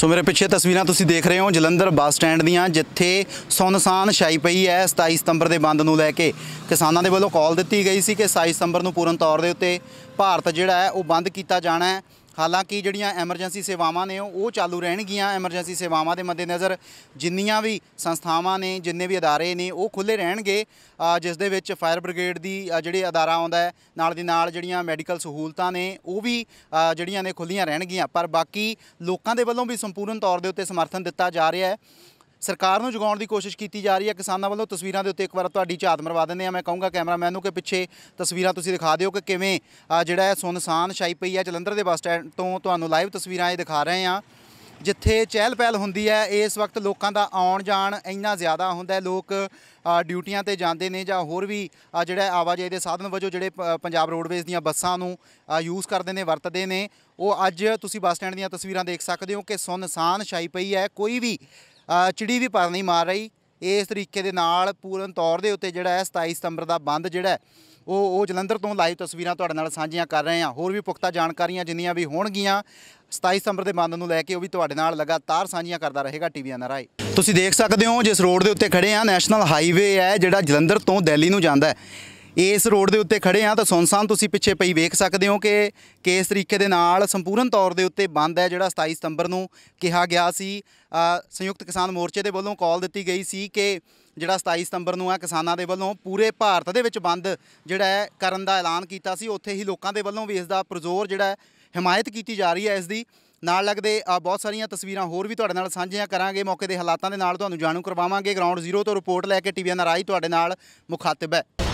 ਸੋ ਮੇਰੇ ਪਿੱਛੇ ਤਸਵੀਰਾਂ ਤੁਸੀਂ ਦੇਖ ਰਹੇ ਹੋ ਜਲੰਧਰ ਬੱਸ ਸਟੈਂਡ ਦੀਆਂ ਜਿੱਥੇ ਸੁੰਨਸਾਨ ਛਾਈ ਪਈ ਹੈ 27 ਸਤੰਬਰ ਦੇ ਬੰਦ ਨੂੰ ਲੈ ਕੇ ਕਿਸਾਨਾਂ ਦੇ ਵੱਲੋਂ ਕਾਲ ਦਿੱਤੀ ਗਈ ਸੀ ਕਿ 27 ਸਤੰਬਰ ਨੂੰ ਪੂਰਨ ਤੌਰ ਦੇ ਉੱਤੇ ਭਾਰਤ ਜਿਹੜਾ ਹੈ ਉਹ ਬੰਦ ਕੀਤਾ ਜਾਣਾ ਹੈ ਹਾਲਾਂਕਿ ਜਿਹੜੀਆਂ ਐਮਰਜੈਂਸੀ ਸੇਵਾਵਾਂ ਨੇ ਉਹ ਚਾਲੂ ਰਹਿਣਗੀਆਂ ਐਮਰਜੈਂਸੀ ਸੇਵਾਵਾਂ ਦੇ ਮੱਦੇਨਜ਼ਰ ਜਿੰਨੀਆਂ ਵੀ ਸੰਸਥਾਵਾਂ ਨੇ ਜਿੰਨੇ ਵੀ ਅਦਾਰੇ ਨੇ ਉਹ ਖੁੱਲੇ ਰਹਿਣਗੇ ਜਿਸ ਦੇ ਵਿੱਚ ਫਾਇਰ ਬ੍ਰਿਗੇਡ ਦੀ ਜਿਹੜੇ ਅਦਾਰਾ ਆਉਂਦਾ ਹੈ ਨਾਲ ਦੀ ਨਾਲ ਜਿਹੜੀਆਂ ਮੈਡੀਕਲ ਸਹੂਲਤਾਂ ਨੇ ਉਹ ਵੀ ਜਿਹੜੀਆਂ ਨੇ ਖੁੱਲੀਆਂ ਰਹਿਣਗੀਆਂ ਪਰ ਬਾਕੀ ਲੋਕਾਂ ਦੇ ਵੱਲੋਂ ਵੀ ਸੰਪੂਰਨ ਤੌਰ ਦੇ ਉੱਤੇ ਸਮਰਥਨ ਦਿੱਤਾ ਜਾ ਰਿਹਾ ਹੈ ਸਰਕਾਰ ਨੂੰ ਜਗਾਉਣ ਦੀ ਕੋਸ਼ਿਸ਼ ਕੀਤੀ ਜਾ ਰਹੀ ਹੈ ਕਿਸਾਨਾਂ ਵੱਲੋਂ ਤਸਵੀਰਾਂ ਦੇ ਉੱਤੇ ਇੱਕ ਵਾਰ ਤੁਹਾਡੀ ਝਾਤ ਮਰਵਾ ਦਿੰਦੇ ਆ ਮੈਂ ਕਹੂੰਗਾ ਕੈਮਰਾਮੈਨ ਨੂੰ ਕਿ ਪਿੱਛੇ ਤਸਵੀਰਾਂ ਤੁਸੀਂ ਦਿਖਾ ਦਿਓ ਕਿ ਕਿਵੇਂ ਜਿਹੜਾ ਹੈ ਸੁਨਸਾਨ ਛਾਈ ਪਈ ਹੈ ਜਲੰਧਰ ਦੇ ਬੱਸ ਸਟੈਂਡ ਤੋਂ ਤੁਹਾਨੂੰ ਲਾਈਵ ਤਸਵੀਰਾਂ ਇਹ ਦਿਖਾ ਰਹੇ ਆ ਜਿੱਥੇ ਚਹਿਲ ਪਹਿਲ ਹੁੰਦੀ ਹੈ ਇਸ ਵਕਤ ਲੋਕਾਂ ਦਾ ਆਉਣ ਜਾਣ ਇੰਨਾ ਜ਼ਿਆਦਾ ਹੁੰਦਾ ਹੈ ਲੋਕ ਡਿਊਟੀਆਂ ਤੇ ਜਾਂਦੇ ਨੇ ਜਾਂ ਹੋਰ ਵੀ ਜਿਹੜਾ ਆਵਾਜਾਈ ਦੇ ਸਾਧਨ ਵਜੋਂ ਜਿਹੜੇ ਪੰਜਾਬ ਰੋਡਵੇਜ਼ ਦੀਆਂ ਬੱਸਾਂ ਨੂੰ ਯੂਜ਼ ਕਰਦੇ ਨੇ ਵਰਤਦੇ ਨੇ ਉਹ ਅੱਜ ਤੁਸੀਂ ਬੱਸ ਸਟੈਂਡ ਦੀਆਂ ਤਸਵੀਰਾਂ ਦੇਖ ਸਕਦੇ ਹੋ ਕਿ ਸੁਨਸਾਨ ਛਾਈ ਪਈ ਹੈ ਕੋਈ ਵੀ ਚਿੜੀ ਵੀ ਪਰ ਨਹੀਂ ਮਾਰ ਰਹੀ ਇਸ ਤਰੀਕੇ ਦੇ ਨਾਲ ਪੂਰਨ ਤੌਰ ਦੇ ਉੱਤੇ ਜਿਹੜਾ ਹੈ 27 ਸਤੰਬਰ ਦਾ ਬੰਦ ਜਿਹੜਾ ਉਹ ਉਹ ਜਲੰਧਰ ਤੋਂ ਲਾਈਵ ਤਸਵੀਰਾਂ ਤੁਹਾਡੇ ਨਾਲ ਸਾਂਝੀਆਂ ਕਰ ਰਹੇ ਹਾਂ ਹੋਰ ਵੀ ਪੁਖਤਾ ਜਾਣਕਾਰੀਆਂ ਜਿੰਨੀਆਂ ਵੀ ਹੋਣਗੀਆਂ 27 ਸਤੰਬਰ ਦੇ ਬੰਦ ਨੂੰ ਲੈ ਕੇ ਉਹ ਵੀ ਤੁਹਾਡੇ ਨਾਲ ਲਗਾਤਾਰ ਸਾਂਝੀਆਂ ਕਰਦਾ ਰਹੇਗਾ ਟੀਵੀ ਐਨਆਰਆਈ ਤੁਸੀਂ ਦੇਖ ਸਕਦੇ ਹੋ ਜਿਸ ਰੋਡ ਦੇ ਉੱਤੇ ਖੜੇ ਆ ਨੈਸ਼ਨਲ ਹਾਈਵੇ ਹੈ ਜਿਹੜਾ ਜਲੰਧਰ ਤੋਂ ਦਿੱਲੀ ਨੂੰ ਜਾਂਦਾ ਹੈ ਇਸ ਰੋਡ ਦੇ ਉੱਤੇ ਖੜੇ ਆ ਤਾਂ ਸੁਨਸਾਨ ਤੁਸੀਂ ਪਿੱਛੇ ਪਈ ਵੇਖ ਸਕਦੇ ਹੋ ਕਿ ਕਿਸ ਤਰੀਕੇ ਦੇ ਨਾਲ ਸੰਪੂਰਨ ਤੌਰ ਦੇ ਉੱਤੇ ਬੰਦ ਹੈ ਜਿਹੜਾ 27 ਸਤੰਬਰ ਨੂੰ ਕਿਹਾ ਗਿਆ ਸੀ ਸੰਯੁਕਤ ਕਿਸਾਨ ਮੋਰਚੇ ਦੇ ਵੱਲੋਂ ਕਾਲ ਦਿੱਤੀ ਗਈ ਸੀ ਕਿ ਜਿਹੜਾ 27 ਸਤੰਬਰ ਨੂੰ ਆ ਕਿਸਾਨਾਂ ਦੇ ਵੱਲੋਂ ਪੂਰੇ ਭਾਰਤ ਦੇ ਵਿੱਚ ਬੰਦ ਜਿਹੜਾ ਹੈ ਕਰਨ ਦਾ ਐਲਾਨ ਕੀਤਾ ਸੀ ਉੱਥੇ ਹੀ ਲੋਕਾਂ ਦੇ ਵੱਲੋਂ ਵੀ ਇਸ ਦਾ ਪ੍ਰਜ਼ੋਰ ਜਿਹੜਾ ਹਮਾਇਤ ਕੀਤੀ ਜਾ ਰਹੀ ਹੈ ਇਸ ਦੀ ਨਾਲ ਲੱਗਦੇ ਬਹੁਤ ਸਾਰੀਆਂ ਤਸਵੀਰਾਂ ਹੋਰ ਵੀ ਤੁਹਾਡੇ ਨਾਲ ਸਾਂਝੀਆਂ ਕਰਾਂਗੇ ਮੌਕੇ ਦੇ ਹਾਲਾਤਾਂ ਦੇ ਨਾਲ ਤੁਹਾਨੂੰ ਜਾਣੂ ਕਰਵਾਵਾਂਗੇ ਗਰਾਊਂਡ ਜ਼ੀਰੋ ਤੋਂ ਰਿਪੋਰਟ ਲੈ ਕੇ ਟੀਵੀ ਐਨ ਆਰ ਆਈ ਤੁਹਾਡੇ ਨਾਲ ਮੁਖਾਤਬ ਹੈ